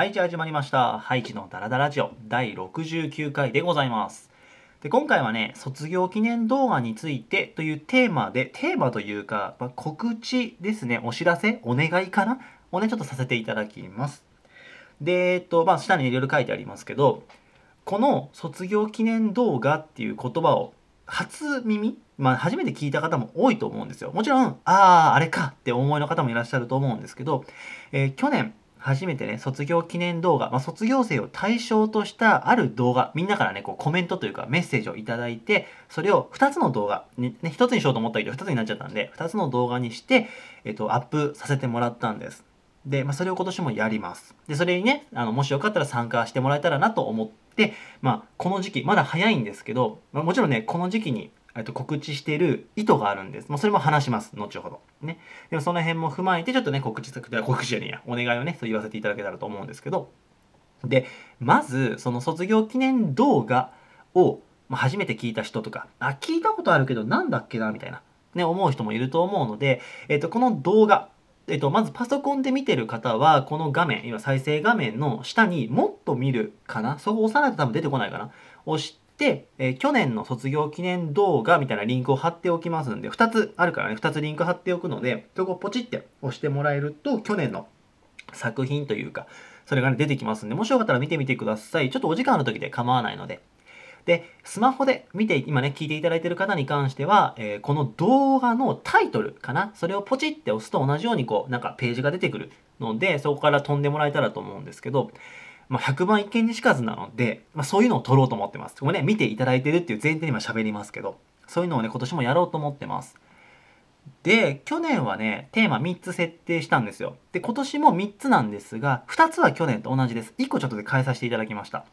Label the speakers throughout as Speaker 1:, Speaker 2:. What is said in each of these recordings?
Speaker 1: はい、じゃあ始まりました。ハイチのダラダラジオ第69回でございます。で今回はね、卒業記念動画についてというテーマで、テーマというか、まあ、告知ですね、お知らせ、お願いかなをね、ちょっとさせていただきます。で、えっと、まあ、下にいろいろ書いてありますけど、この卒業記念動画っていう言葉を初耳、まあ、初めて聞いた方も多いと思うんですよ。もちろん、ああ、あれかって思いの方もいらっしゃると思うんですけど、えー、去年、初めてね、卒業記念動画、まあ、卒業生を対象としたある動画、みんなからね、こうコメントというかメッセージをいただいて、それを2つの動画、ね、1つにしようと思ったけど、2つになっちゃったんで、2つの動画にして、えっと、アップさせてもらったんです。で、まあ、それを今年もやります。で、それにね、あの、もしよかったら参加してもらえたらなと思って、まあ、この時期、まだ早いんですけど、まあ、もちろんね、この時期にと告知している意図があるんです。もうそれも話します。後ほど。ね。でもその辺も踏まえて、ちょっとね、告知策では告知じゃねえや。お願いをね、そう言わせていただけたらと思うんですけど。で、まず、その卒業記念動画を、ま初めて聞いた人とか、あ、聞いたことあるけど、なんだっけな、みたいな、ね、思う人もいると思うので、えっ、と、この動画、えっと、まずパソコンで見てる方は、この画面、今再生画面の下にもっと見るかなそこ押さないと多分出てこないかな押しで、えー、去年の卒業記念動画みたいなリンクを貼っておきますんで、2つあるからね、2つリンク貼っておくので、そこをポチって押してもらえると、去年の作品というか、それが、ね、出てきますんで、もしよかったら見てみてください。ちょっとお時間ある時で構わないので。で、スマホで見て、今ね、聞いていただいている方に関しては、えー、この動画のタイトルかなそれをポチって押すと同じように、こう、なんかページが出てくるので、そこから飛んでもらえたらと思うんですけど、まあ、100番一見にしかずなので、まあ、そういうのを取ろうと思ってます。ここね、見ていただいてるっていう前提で今喋りますけど、そういうのをね、今年もやろうと思ってます。で、去年はね、テーマ3つ設定したんですよ。で、今年も3つなんですが、2つは去年と同じです。1個ちょっとで変えさせていただきました。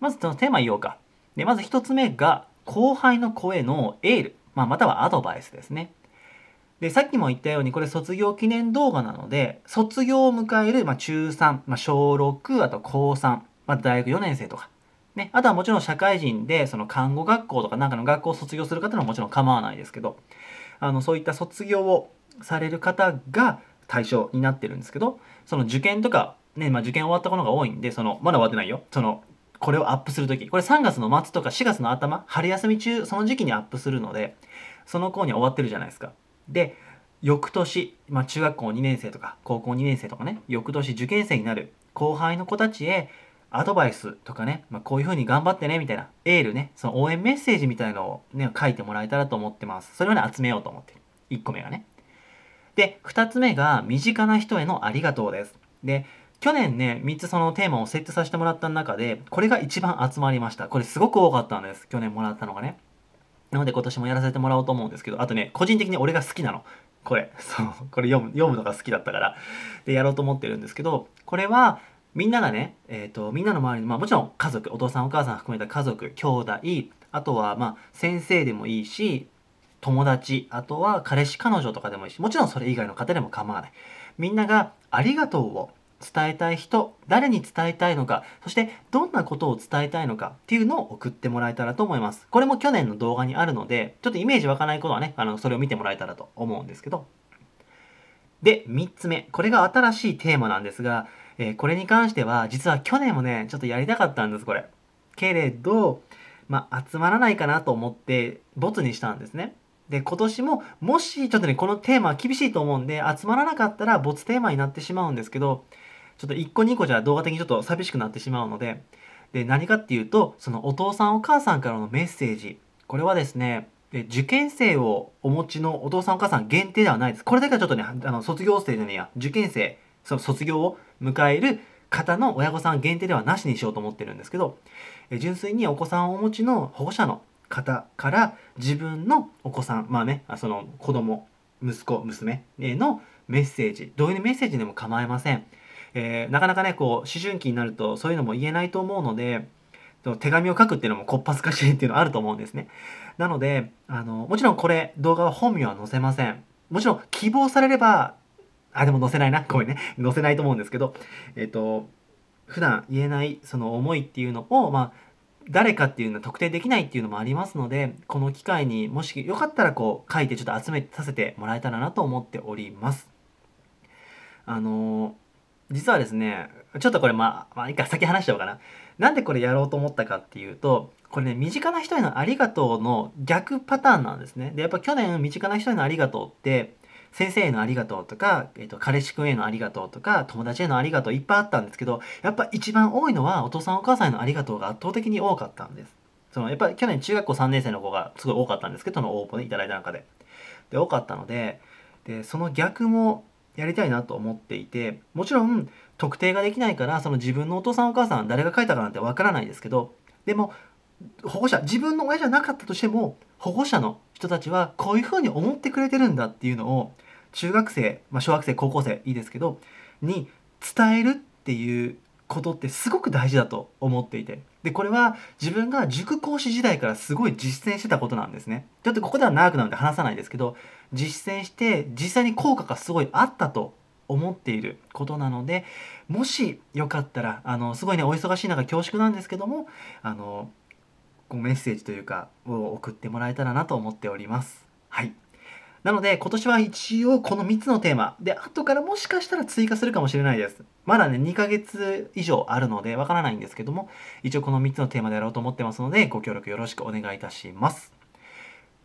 Speaker 1: まずそのテーマ言おうか。で、まず1つ目が、後輩の声のエール、まあ、またはアドバイスですね。で、さっきも言ったように、これ卒業記念動画なので、卒業を迎える、まあ、中3、まあ、小6、あと高3、まあ、大学4年生とか、ね、あとはもちろん社会人で、その看護学校とかなんかの学校を卒業する方はもちろん構わないですけど、あの、そういった卒業をされる方が対象になってるんですけど、その受験とか、ね、まあ、受験終わったものが多いんで、その、まだ終わってないよ。その、これをアップするとき、これ3月の末とか4月の頭、春休み中、その時期にアップするので、その子には終わってるじゃないですか。で翌年、まあ、中学校2年生とか高校2年生とかね翌年受験生になる後輩の子たちへアドバイスとかね、まあ、こういう風に頑張ってねみたいなエールねその応援メッセージみたいのを、ね、書いてもらえたらと思ってますそれをね集めようと思ってる1個目がねで2つ目が身近な人へのありがとうですで去年ね、3つそのテーマを設定させてもらった中で、これが一番集まりました。これすごく多かったんです。去年もらったのがね。なので今年もやらせてもらおうと思うんですけど、あとね、個人的に俺が好きなの。これ。そう。これ読む、読むのが好きだったから。で、やろうと思ってるんですけど、これは、みんながね、えっ、ー、と、みんなの周りに、まあもちろん家族、お父さんお母さん含めた家族、兄弟、あとはまあ先生でもいいし、友達、あとは彼氏彼女とかでもいいし、もちろんそれ以外の方でも構わない。みんながありがとうを伝えたい人、誰に伝えたいのか、そしてどんなことを伝えたいのかっていうのを送ってもらえたらと思います。これも去年の動画にあるので、ちょっとイメージ湧かないことはね、あの、それを見てもらえたらと思うんですけど。で、3つ目。これが新しいテーマなんですが、えー、これに関しては、実は去年もね、ちょっとやりたかったんです、これ。けれど、まあ、集まらないかなと思って、ボツにしたんですね。で、今年も、もし、ちょっとね、このテーマは厳しいと思うんで、集まらなかったら、ボツテーマになってしまうんですけど、ちょっと1個2個じゃ動画的にちょっと寂しくなってしまうので、で、何かっていうと、そのお父さんお母さんからのメッセージ。これはですね、受験生をお持ちのお父さんお母さん限定ではないです。これだけはちょっとね、あの卒業生じゃねえや、受験生、その卒業を迎える方の親御さん限定ではなしにしようと思ってるんですけど、え純粋にお子さんをお持ちの保護者の方から自分のお子さん、まあね、その子供、息子、娘へのメッセージ、どういうメッセージでも構いません。えー、なかなかね、こう、思春期になるとそういうのも言えないと思うので、手紙を書くっていうのもこっぱずかしいっていうのあると思うんですね。なので、あの、もちろんこれ、動画は本名は載せません。もちろん希望されれば、あ、でも載せないな。ごめんね。載せないと思うんですけど、えっ、ー、と、普段言えないその思いっていうのを、まあ、誰かっていうのは特定できないっていうのもありますので、この機会にもしよかったらこう書いてちょっと集めさせてもらえたらなと思っております。あのー実はですね、ちょっとこれまあ、まあ、一回先話しちゃおうかな。なんでこれやろうと思ったかっていうと、これね、身近な人へのありがとうの逆パターンなんですね。で、やっぱ去年、身近な人へのありがとうって、先生へのありがとうとか、えっ、ー、と、彼氏君へのありがとうとか、友達へのありがとういっぱいあったんですけど、やっぱ一番多いのはお父さんお母さんへのありがとうが圧倒的に多かったんです。その、やっぱ去年中学校3年生の子がすごい多かったんですけど、その応募ね、いただいた中で。で、多かったので、で、その逆もやりたいなと思っていてもちろん特定ができないからその自分のお父さんお母さん誰が書いたかなんてわからないですけどでも保護者自分の親じゃなかったとしても保護者の人たちはこういうふうに思ってくれてるんだっていうのを中学生、まあ、小学生高校生いいですけどに伝えるっていうことってすごく大事だと思っていてでこれは自分が塾講師時代からすごい実践してたことなんですねちょっとここでは長くなるので話さないですけど実践して実際に効果がすごいあったと思っていることなのでもしよかったらあのすごいねお忙しい中恐縮なんですけどもあのメッセージというかを送ってもらえたらなと思っております。はいなので、今年は一応この3つのテーマで、後からもしかしたら追加するかもしれないです。まだね、2ヶ月以上あるのでわからないんですけども、一応この3つのテーマでやろうと思ってますので、ご協力よろしくお願いいたします。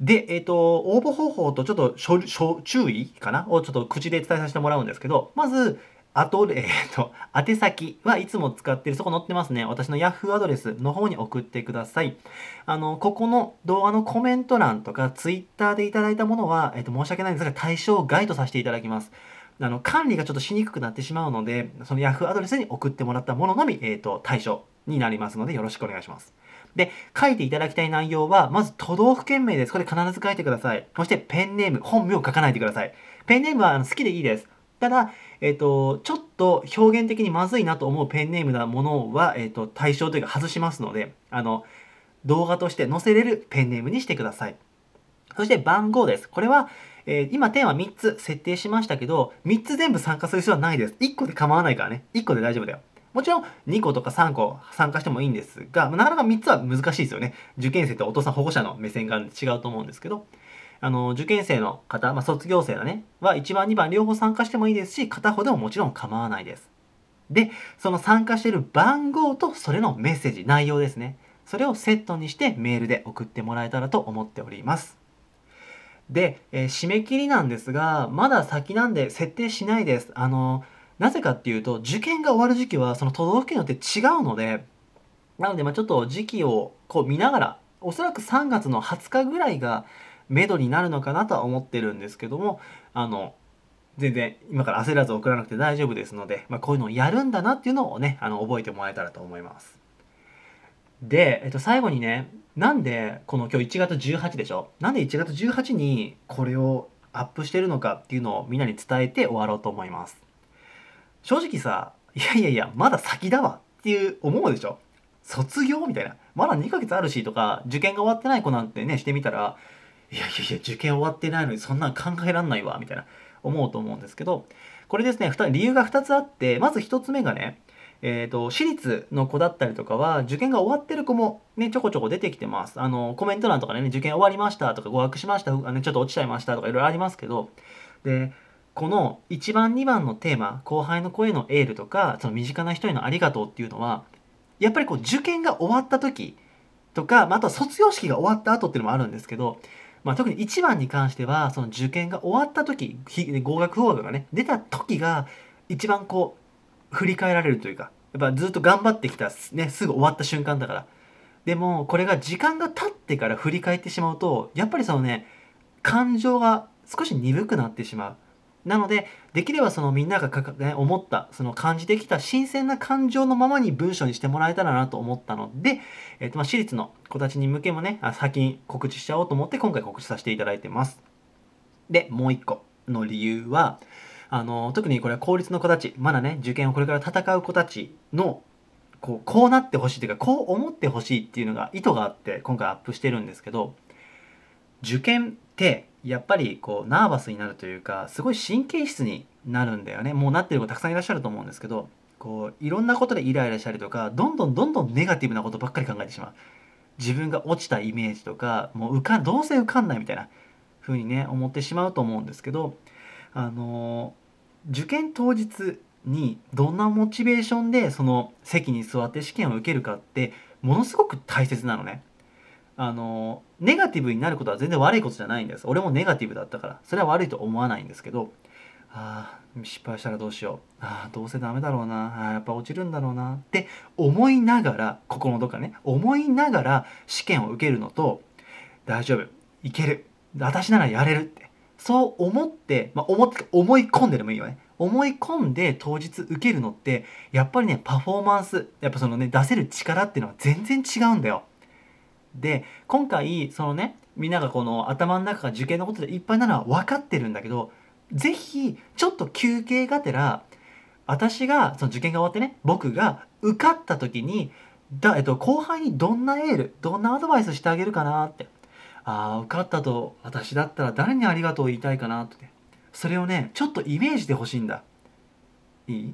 Speaker 1: で、えっ、ー、と、応募方法とちょっと注意かなをちょっと口で伝えさせてもらうんですけど、まず、あとで、えっと、宛先はいつも使ってる、そこ載ってますね。私の Yahoo アドレスの方に送ってください。あの、ここの動画のコメント欄とか、Twitter でいただいたものは、えっと、申し訳ないんですが、対象外とさせていただきます。あの、管理がちょっとしにくくなってしまうので、その Yahoo アドレスに送ってもらったもののみ、えっと、対象になりますので、よろしくお願いします。で、書いていただきたい内容は、まず都道府県名です。これ必ず書いてください。そしてペンネーム、本名を書かないでください。ペンネームは好きでいいです。ただ、えっ、と、ちょっと表現的にまずいなと思うペンネームなものは、えっ、と、対象というか外しますので、あの、動画として載せれるペンネームにしてください。そして番号です。これは、えー、今点は3つ設定しましたけど、3つ全部参加する必要はないです。1個で構わないからね。1個で大丈夫だよ。もちろん2個とか3個参加してもいいんですが、なかなか3つは難しいですよね。受験生とお父さん保護者の目線が違うと思うんですけど。あの、受験生の方、まあ、卒業生だね、は1番、2番両方参加してもいいですし、片方でももちろん構わないです。で、その参加している番号とそれのメッセージ、内容ですね。それをセットにしてメールで送ってもらえたらと思っております。で、えー、締め切りなんですが、まだ先なんで設定しないです。あの、なぜかっていうと、受験が終わる時期はその都道府県によって違うので、なので、まあちょっと時期をこう見ながら、おそらく3月の20日ぐらいがめどになるのかなとは思ってるんですけども、あの、全然今から焦らず送らなくて大丈夫ですので、まあ、こういうのをやるんだなっていうのをね、あの、覚えてもらえたらと思います。で、えっと、最後にね、なんで、この今日1月18でしょなんで1月18にこれをアップしてるのかっていうのをみんなに伝えて終わろうと思います。正直さ、いやいやいや、まだ先だわっていう思うでしょ卒業みたいな。まだ2ヶ月あるしとか、受験が終わってない子なんてね、してみたら、いやいやいや、受験終わってないのにそんなん考えらんないわ、みたいな思うと思うんですけど、これですね、理由が2つあって、まず1つ目がね、えーと、私立の子だったりとかは受験が終わってる子も、ね、ちょこちょこ出てきてますあのコメント欄とかね受験終わりましたとか合格しましたね、ちょっと落ちちゃいましたとかいろいろありますけどでこの1番2番のテーマ後輩の声のエールとかその身近な人へのありがとうっていうのはやっぱりこう受験が終わった時とか、またあとは卒業式が終わった後っていうのもあるんですけどまあ、特に1番に関してはその受験が終わった時合格報告がね出た時が一番こう振り返られるというかやっぱずっと頑張ってきた、ね、すぐ終わった瞬間だからでもこれが時間が経ってから振り返ってしまうとやっぱりそのね感情が少し鈍くなってしまうなのでできればそのみんながかか、ね、思ったその感じてきた新鮮な感情のままに文章にしてもらえたらなと思ったので、えーとまあ、私立の子たちに向けもね先に告知しちゃおうと思って今回告知させていただいてます。でもう一個の理由はあの特にこれは公立の子たちまだね受験をこれから戦う子たちのこうこうなってほしいというかこう思ってほしいっていうのが意図があって今回アップしてるんですけど受験ってやっぱりこうナーバスになるというかすごい神経質になるんだよねもうなってる子たくさんいらっしゃると思うんですけどこういろんなことでイライラしたりとかどんどんどんどんネガティブなことばっかり考えてしまう自分が落ちたイメージとかもう浮かんどうせ受かんないみたいな風にね思ってしまうと思うんですけどあの受験当日にどんなモチベーションでその席に座って試験を受けるかってものすごく大切なのね。あのネガティブになることは全然悪いことじゃないんです俺もネガティブだったからそれは悪いと思わないんですけどあ失敗したらどうしようあどうせダメだろうなあやっぱ落ちるんだろうなって思いながら心のどっかね思いながら試験を受けるのと大丈夫いける私ならやれるってそう思って、まあ、思って思い込んででもいいよね思い込んで当日受けるのってやっぱりねパフォーマンスやっぱそのね出せる力っていうのは全然違うんだよで今回そのねみんながこの頭の中が受験のことでいっぱいなのは分かってるんだけど是非ちょっと休憩がてら私がその受験が終わってね僕が受かった時にだ、えっと、後輩にどんなエールどんなアドバイスしてあげるかなってああ受かったと私だったら誰にありがとう言いたいかなってそれをねちょっとイメージでほしいんだいい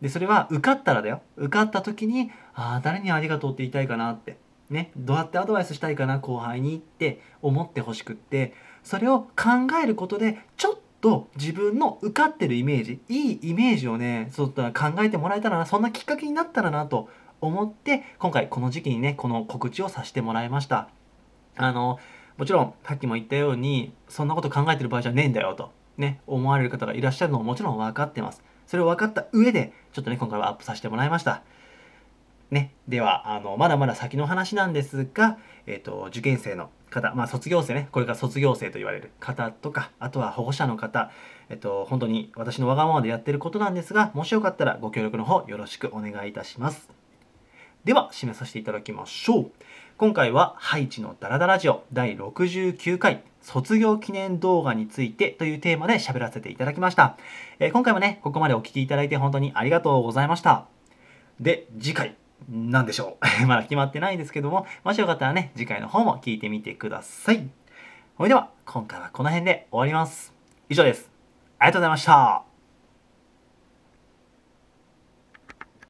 Speaker 1: でそれは受かったらだよ受かった時にああ誰にありがとうって言いたいかなってね、どうやってアドバイスしたいかな後輩にって思ってほしくってそれを考えることでちょっと自分の受かってるイメージいいイメージをねそう考えてもらえたらなそんなきっかけになったらなと思って今回この時期にねこの告知をさせてもらいましたあのもちろんさっきも言ったようにそんなこと考えてる場合じゃねえんだよとね思われる方がいらっしゃるのももちろん分かってますそれを分かった上でちょっとね今回はアップさせてもらいましたね、ではあのまだまだ先の話なんですが、えーと、受験生の方、まあ、卒業生ねこれから卒業生と言われる方とかあとは保護者の方、えーと、と本当に私のわがままでやってることなんですがもしよかったらご協力の方よろしくお願いいたしますでは締めさせていただきましょう今回は「ハイチのダラダラジオ」第69回卒業記念動画についてというテーマで喋らせていただきました、えー、今回もねここまでお聴きいただいて本当にありがとうございましたで次回なんでしょう。まだ決まってないんですけども、もしよかったらね、次回の方も聞いてみてください。それでは、今回はこの辺で終わります。以上です。ありがとうございました。